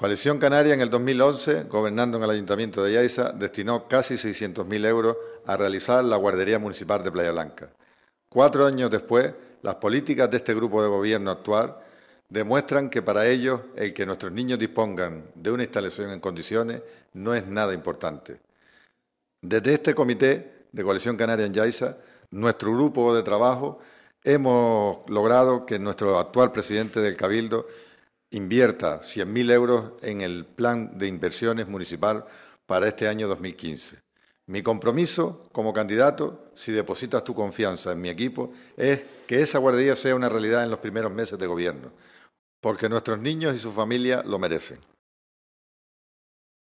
Coalición Canaria en el 2011, gobernando en el Ayuntamiento de Yaiza, destinó casi 600.000 euros a realizar la guardería municipal de Playa Blanca. Cuatro años después, las políticas de este grupo de gobierno actual demuestran que para ellos el que nuestros niños dispongan de una instalación en condiciones no es nada importante. Desde este comité de Coalición Canaria en Yaiza, nuestro grupo de trabajo, hemos logrado que nuestro actual presidente del Cabildo invierta 100.000 euros en el plan de inversiones municipal para este año 2015. Mi compromiso como candidato, si depositas tu confianza en mi equipo, es que esa guardería sea una realidad en los primeros meses de gobierno, porque nuestros niños y su familia lo merecen.